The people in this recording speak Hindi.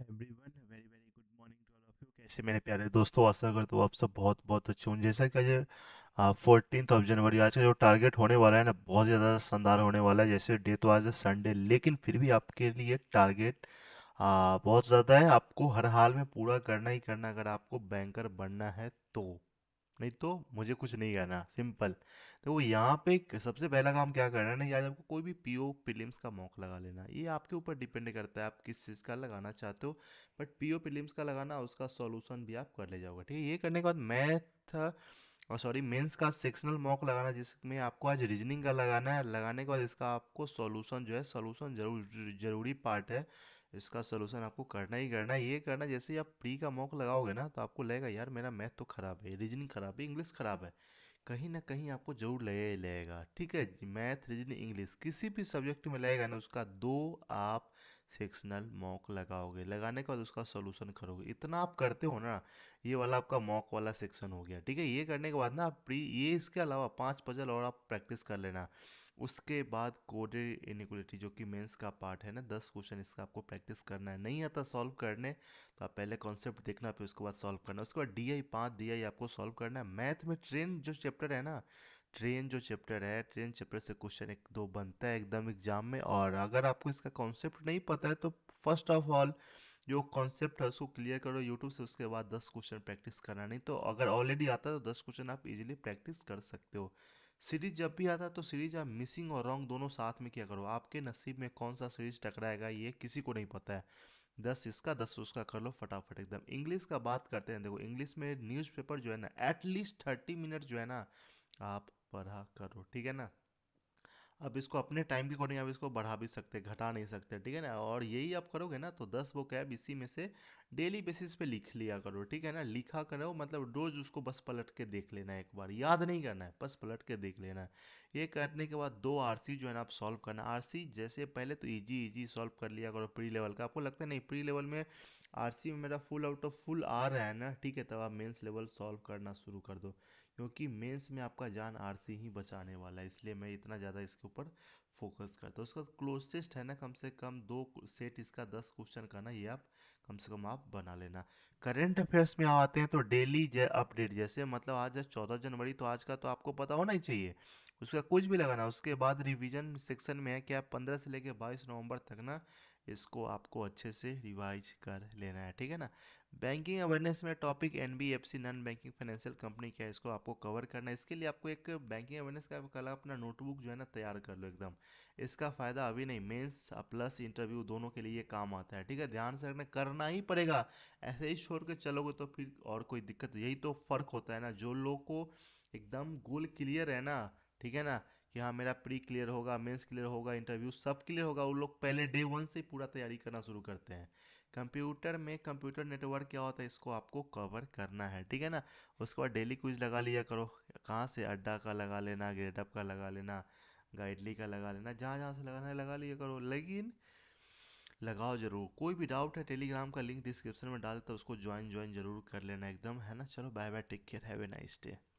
everyone very very good morning to all of you कैसे मेरे प्यारे दोस्तों आशा करता हूँ आप सब बहुत बहुत अच्छे होंगे जैसा कि आज फोर्टीन ऑफ जनवरी आज का जो टारगेट होने वाला है ना बहुत ज़्यादा शानदार होने वाला है जैसे डे तो आज है संडे लेकिन फिर भी आपके लिए टारगेट बहुत ज़्यादा है आपको हर हाल में पूरा करना ही करना अगर आपको बैंकर बनना है तो नहीं तो मुझे कुछ नहीं कहना सिंपल तो वो यहाँ पे सबसे पहला काम क्या करना है ना यार आपको कोई भी पीओ प्रीलिम्स का मॉक लगा लेना ये आपके ऊपर डिपेंड करता है आप किस चीज़ का लगाना चाहते हो बट पीओ प्रीलिम्स का लगाना उसका सॉल्यूशन भी आप कर ले जाओगे ठीक है ये करने के बाद मैथ और सॉरी मेंस का सेक्शनल मॉक लगाना जिसमें आपको आज रीजनिंग का लगाना है लगाने के बाद इसका आपको सॉल्यूशन जो है सॉल्यूशन जरूर जरूरी पार्ट है इसका सलूशन आपको करना ही करना ये करना जैसे ही आप प्री का मॉक लगाओगे ना तो आपको लगेगा यार मेरा मैथ तो ख़राब है रीजनिंग ख़राब है इंग्लिश ख़राब है कहीं ना कहीं आपको जरूर लगे ही लगेगा ठीक है मैथ रीजनिंग इंग्लिश किसी भी सब्जेक्ट में लगेगा ना उसका दो आप सेक्शनल मॉक लगाओगे लगाने के बाद उसका सोल्यूशन करोगे इतना आप करते हो ना ये वाला आपका मॉक वाला सेक्शन हो गया ठीक है ये करने के बाद ना आप प्री ये इसके अलावा पाँच पजल और आप प्रैक्टिस कर लेना उसके बाद कोडेड इनिक्वलिटी जो कि मेंस का पार्ट है ना दस क्वेश्चन इसका आपको प्रैक्टिस करना है नहीं आता सॉल्व करने तो आप पहले कॉन्सेप्ट देखना फिर उसके बाद सॉल्व करना उसके बाद डी आई पाँच डी आई आपको सॉल्व करना है मैथ में ट्रेन जो चैप्टर है ना ट्रेन जो चैप्टर है ट्रेन चैप्टर से क्वेश्चन एक दो बनता है एकदम एग्जाम में और अगर आपको इसका कॉन्सेप्ट नहीं पता है तो फर्स्ट ऑफ ऑल जो कॉन्सेप्ट है उसको क्लियर करो यूट्यूब से उसके बाद दस क्वेश्चन प्रैक्टिस करना नहीं तो अगर ऑलरेडी आता है तो दस क्वेश्चन आप इजीली प्रैक्टिस कर सकते हो सीरीज जब भी आता तो सीरीज आप मिसिंग और रॉन्ग दोनों साथ में किया करो आपके नसीब में कौन सा सीरीज टकराएगा ये किसी को नहीं पता है दस इसका दस उसका कर लो फटाफट एकदम इंग्लिश का बात करते हैं देखो इंग्लिश में न्यूज़पेपर जो है ना एटलीस्ट थर्टी मिनट जो है ना आप पढ़ा करो ठीक है ना अब इसको अपने टाइम के अकॉर्डिंग आप इसको बढ़ा भी सकते घटा नहीं सकते ठीक है ना और यही आप करोगे ना तो दस वो कैब इसी में से डेली बेसिस पे लिख लिया करो ठीक है ना लिखा करो मतलब रोज़ उसको बस पलट के देख लेना है एक बार याद नहीं करना है बस पलट के देख लेना है ये करने के बाद दो आर जो है ना आप सॉल्व करना आर जैसे पहले तो ईजी ईजी सॉल्व कर लिया करो प्री लेवल का आपको लगता है नहीं प्री लेवल में आर में मेरा फुल आउट ऑफ फुल आ रहा है ना ठीक है तब आप मेन्स लेवल सॉल्व करना शुरू कर दो क्योंकि मेंस में आपका जान आर ही बचाने वाला है इसलिए मैं इतना ज़्यादा इसको ऊपर फोकस करता है उसका क्लोजेस्ट है ना कम से कम दो सेट इसका दस क्वेश्चन का ना ये आप कम से कम आप बना लेना करेंट अफेयर्स में आते हैं तो डेली अपडेट जैसे मतलब आज है चौदह जनवरी तो आज का तो आपको पता होना ही चाहिए उसका कुछ भी लगाना उसके बाद रिवीजन सेक्शन में है कि आप पंद्रह से लेकर बाईस नवंबर तक ना इसको आपको अच्छे से रिवाइज कर लेना है ठीक है ना बैंकिंग अवेयरनेस में topic N B F C non banking financial company क्या है इसको आपको कवर करना है इसके लिए आपको एक बैंकिंग अवेयरनेस का कल अपना नोटबुक जो है ना तैयार कर लो एकदम इसका फ़ायदा अभी नहीं मेंस प्लस इंटरव्यू दोनों के लिए काम आता है ठीक है ध्यान से रखना करना ही पड़ेगा ऐसे ही छोड़ के चलोगे तो फिर और कोई दिक्कत यही तो फ़र्क होता है ना जो लोग को एकदम गोल क्लियर है ना ठीक है ना कि हाँ मेरा प्री क्लियर होगा मेंस क्लियर होगा इंटरव्यू सब क्लियर होगा वो लोग पहले डे वन से ही पूरा तैयारी करना शुरू करते हैं कंप्यूटर में कंप्यूटर नेटवर्क क्या होता है इसको आपको कवर करना है ठीक है ना उसके बाद डेली क्विज लगा लिया करो कहाँ से अड्डा का लगा लेना ग्रेडअप का लगा लेना गाइडली का लगा लेना जहाँ जहाँ से लगाना है लगा लिया करो लेकिन लगाओ जरूर कोई भी डाउट है टेलीग्राम का लिंक डिस्क्रिप्शन में डाल देता उसको ज्वाइन ज्वाइन जरूर कर लेना एकदम है ना चलो bye bye take care have a nice day